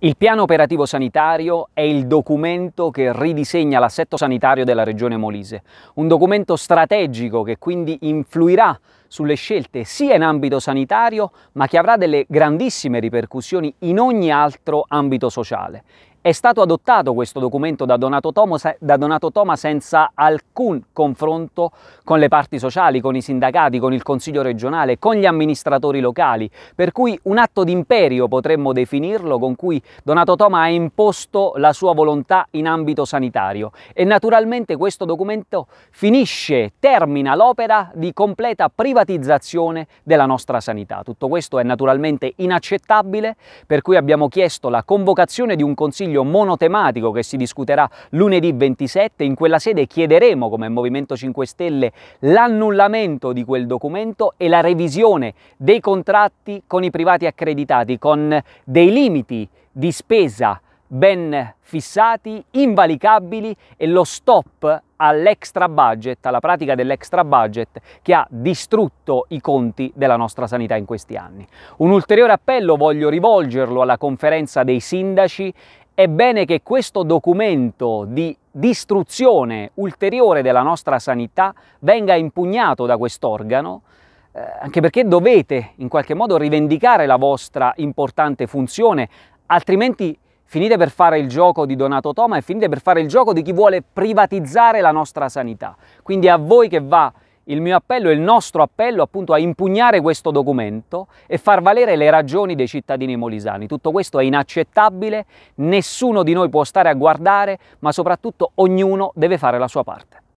Il piano operativo sanitario è il documento che ridisegna l'assetto sanitario della regione Molise, un documento strategico che quindi influirà sulle scelte sia in ambito sanitario ma che avrà delle grandissime ripercussioni in ogni altro ambito sociale è stato adottato questo documento da Donato, Tomo, da Donato Toma senza alcun confronto con le parti sociali, con i sindacati, con il Consiglio regionale, con gli amministratori locali, per cui un atto d'imperio potremmo definirlo con cui Donato Toma ha imposto la sua volontà in ambito sanitario e naturalmente questo documento finisce, termina l'opera di completa privatizzazione della nostra sanità. Tutto questo è naturalmente inaccettabile, per cui abbiamo chiesto la convocazione di un Consiglio consiglio monotematico che si discuterà lunedì 27. In quella sede chiederemo come Movimento 5 Stelle l'annullamento di quel documento e la revisione dei contratti con i privati accreditati con dei limiti di spesa ben fissati, invalicabili e lo stop all'extra budget, alla pratica dell'extra budget che ha distrutto i conti della nostra sanità in questi anni. Un ulteriore appello voglio rivolgerlo alla conferenza dei sindaci è bene che questo documento di distruzione ulteriore della nostra sanità venga impugnato da quest'organo, eh, anche perché dovete in qualche modo rivendicare la vostra importante funzione, altrimenti finite per fare il gioco di Donato Toma e finite per fare il gioco di chi vuole privatizzare la nostra sanità. Quindi a voi che va il mio appello, il nostro appello appunto a impugnare questo documento e far valere le ragioni dei cittadini molisani. Tutto questo è inaccettabile, nessuno di noi può stare a guardare, ma soprattutto ognuno deve fare la sua parte.